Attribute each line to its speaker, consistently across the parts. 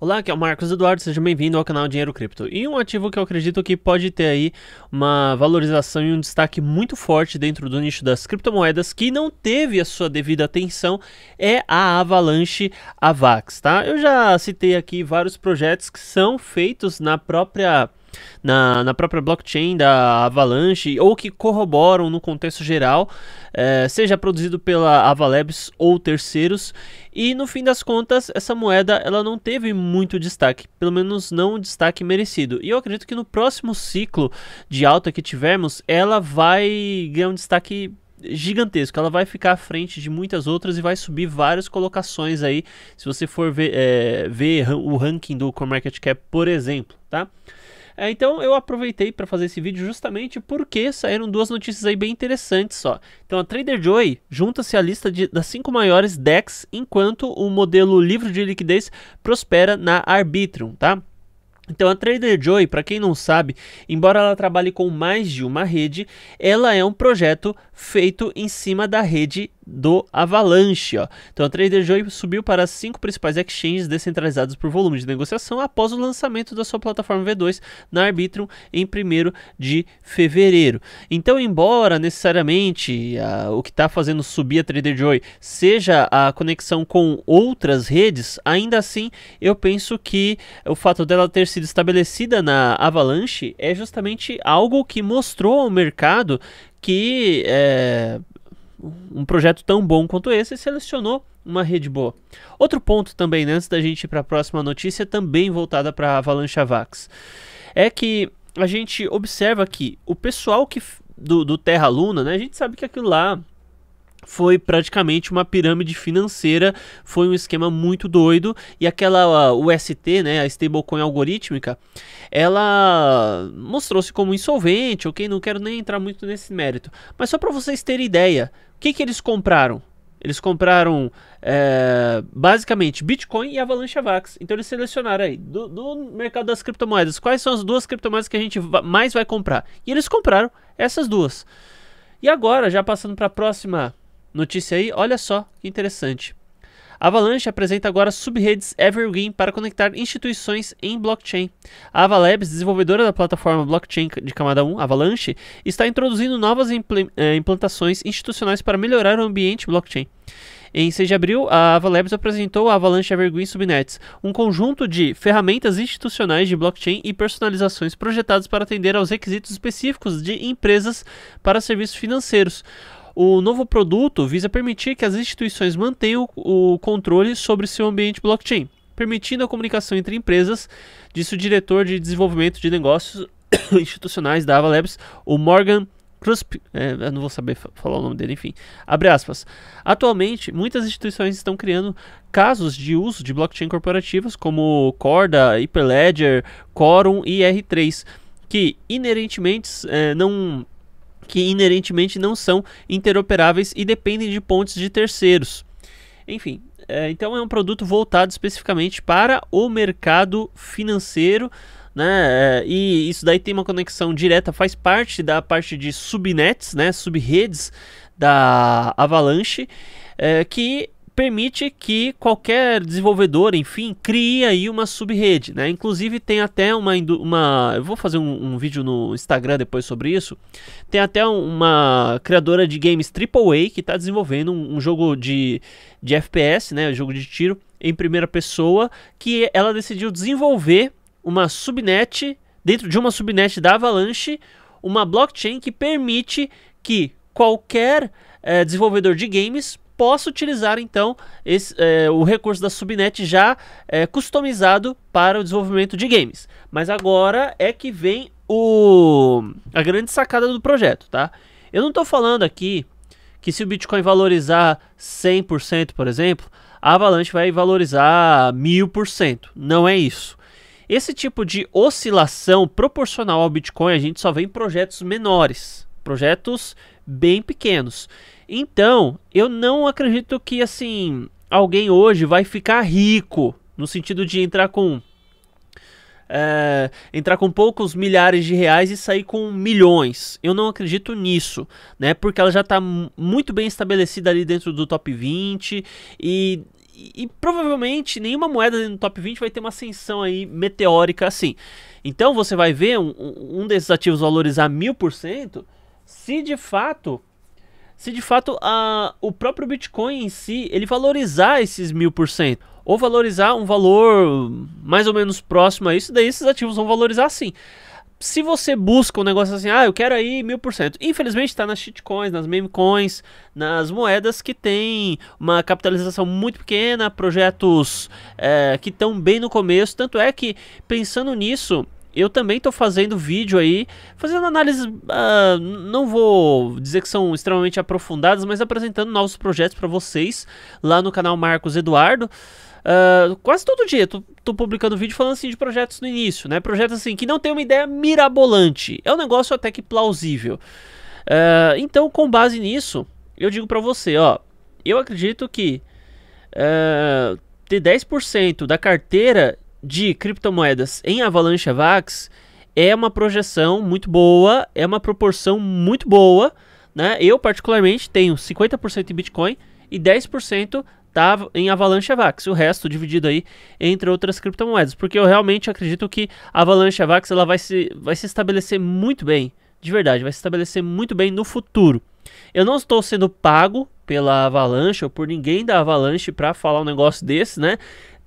Speaker 1: Olá, aqui é o Marcos Eduardo, seja bem-vindo ao canal Dinheiro Cripto. E um ativo que eu acredito que pode ter aí uma valorização e um destaque muito forte dentro do nicho das criptomoedas que não teve a sua devida atenção é a Avalanche Avax, tá? Eu já citei aqui vários projetos que são feitos na própria na, na própria blockchain da Avalanche ou que corroboram no contexto geral, é, seja produzido pela Avalabs ou terceiros. E no fim das contas, essa moeda ela não teve muito destaque, pelo menos não um destaque merecido. E eu acredito que no próximo ciclo de alta que tivermos, ela vai ganhar um destaque gigantesco. Ela vai ficar à frente de muitas outras e vai subir várias colocações aí. Se você for ver, é, ver o ranking do CoinMarketCap, por exemplo, tá? É, então eu aproveitei para fazer esse vídeo justamente porque saíram duas notícias aí bem interessantes só. Então a Trader Joy junta-se à lista de, das cinco maiores DEX enquanto o modelo livro de liquidez prospera na Arbitrum, tá? Então a Trader Joy, para quem não sabe, embora ela trabalhe com mais de uma rede, ela é um projeto feito em cima da rede do Avalanche. Ó. Então a Trader Joy subiu para as cinco principais exchanges descentralizadas por volume de negociação após o lançamento da sua plataforma V2 na Arbitrum em 1 de fevereiro. Então, embora necessariamente a, o que está fazendo subir a Trader Joy seja a conexão com outras redes, ainda assim eu penso que o fato dela ter se sido estabelecida na Avalanche é justamente algo que mostrou ao mercado que é, um projeto tão bom quanto esse selecionou uma rede boa. Outro ponto também, né, antes da gente ir para a próxima notícia, também voltada para a Avalanche Avax, é que a gente observa que o pessoal que do, do Terra Luna, né, a gente sabe que aquilo lá foi praticamente uma pirâmide financeira, foi um esquema muito doido e aquela ah, UST, né, a stablecoin algorítmica, ela mostrou-se como insolvente, ok? Não quero nem entrar muito nesse mérito, mas só para vocês terem ideia, o que, que eles compraram? Eles compraram é, basicamente Bitcoin e Avalanche Vax. Então eles selecionaram aí do, do, mercado das criptomoedas quais são as duas criptomoedas que a gente mais vai comprar. E eles compraram essas duas. E agora, já passando para a próxima notícia aí, olha só que interessante. Avalanche apresenta agora subredes Evergreen para conectar instituições em blockchain. A Avalabs, desenvolvedora da plataforma blockchain de camada 1, Avalanche, está introduzindo novas impl eh, implantações institucionais para melhorar o ambiente blockchain. Em 6 de abril, a Avalabs apresentou a Avalanche Evergreen Subnets, um conjunto de ferramentas institucionais de blockchain e personalizações projetadas para atender aos requisitos específicos de empresas para serviços financeiros. O novo produto visa permitir que as instituições mantenham o, controle sobre seu ambiente blockchain, permitindo a comunicação entre empresas, disse o diretor de desenvolvimento de negócios institucionais da Avalabs, o Morgan Crusp, é, eu não vou saber falar o nome dele, enfim. Abre aspas. Atualmente, muitas instituições estão criando casos de uso de blockchain corporativas, como Corda, Hyperledger, Quorum e R3, que inerentemente é, não que inerentemente não são interoperáveis e dependem de pontes de terceiros. Enfim, é, então é um produto voltado especificamente para o mercado financeiro. Né? É, e isso daí tem uma conexão direta, faz parte da parte de subnets, né? subredes da Avalanche, é, que permite que qualquer desenvolvedor, enfim, crie aí uma subrede, né? Inclusive tem até uma, uma eu vou fazer um, um, vídeo no Instagram depois sobre isso. Tem até uma criadora de games AAA que está desenvolvendo um, um, jogo de, de FPS, né? Um jogo de tiro em primeira pessoa, que ela decidiu desenvolver uma subnet dentro de uma subnet da Avalanche, uma blockchain que permite que qualquer é, desenvolvedor de games Posso utilizar então esse, é, o recurso da subnet já é, customizado para o desenvolvimento de games. Mas agora é que vem o, a grande sacada do projeto, tá? Eu não estou falando aqui que se o Bitcoin valorizar 100%, por exemplo, a Avalanche vai valorizar 1000%. Não é isso. Esse tipo de oscilação proporcional ao Bitcoin a gente só vê em projetos menores, projetos bem pequenos. Então, eu não acredito que assim alguém hoje vai ficar rico no sentido de entrar com é, entrar com poucos milhares de reais e sair com milhões. Eu não acredito nisso, né? Porque ela já está muito bem estabelecida ali dentro do top 20 e, e, provavelmente nenhuma moeda no top 20 vai ter uma ascensão aí meteórica assim. Então você vai ver um, um desses ativos valorizar mil por cento se de fato se de fato a, o próprio Bitcoin em si ele valorizar esses mil por cento ou valorizar um valor mais ou menos próximo a isso, daí esses ativos vão valorizar sim. Se você busca um negócio assim, ah, eu quero aí mil por cento. Infelizmente está nas shitcoins, nas memecoins, nas moedas que tem uma capitalização muito pequena, projetos é, que estão bem no começo. Tanto é que, pensando nisso, eu também estou fazendo vídeo aí, fazendo análises, uh, não vou dizer que são extremamente aprofundadas, mas apresentando novos projetos para vocês lá no canal Marcos Eduardo. Uh, quase todo dia tô, tô, publicando vídeo falando assim de projetos no início, né? Projetos assim que não tem uma ideia mirabolante, é um negócio até que plausível. Uh, então, com base nisso, eu digo para você, ó, eu acredito que uh, ter 10% da carteira de criptomoedas em Avalanche Vax é uma projeção muito boa, é uma proporção muito boa. Né? Eu, particularmente, tenho 50% em Bitcoin e 10% tá em Avalanche Vax, o resto dividido aí entre outras criptomoedas, porque eu realmente acredito que a Avalanche Vax ela vai se, vai se estabelecer muito bem, de verdade, vai se estabelecer muito bem no futuro. Eu não estou sendo pago pela Avalanche ou por ninguém da Avalanche para falar um negócio desse, né?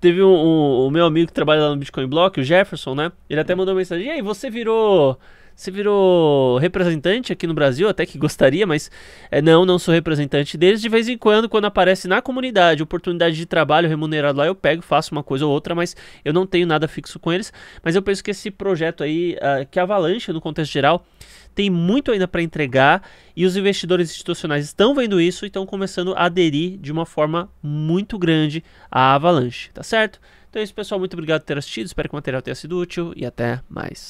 Speaker 1: Teve um, um, o meu amigo que trabalha lá no Bitcoin Block, o Jefferson, né? Ele até uhum. mandou mensagem: E aí, você virou você virou representante aqui no Brasil, até que gostaria, mas é, não, não sou representante deles. De vez em quando, quando aparece na comunidade oportunidade de trabalho remunerado lá, eu pego, faço uma coisa ou outra, mas eu não tenho nada fixo com eles. Mas eu penso que esse projeto aí, uh, que a é Avalanche, no contexto geral, tem muito ainda para entregar e os investidores institucionais estão vendo isso e estão começando a aderir de uma forma muito grande à Avalanche, tá certo? Então é isso, pessoal. Muito obrigado por ter assistido. Espero que o material tenha sido útil e até mais.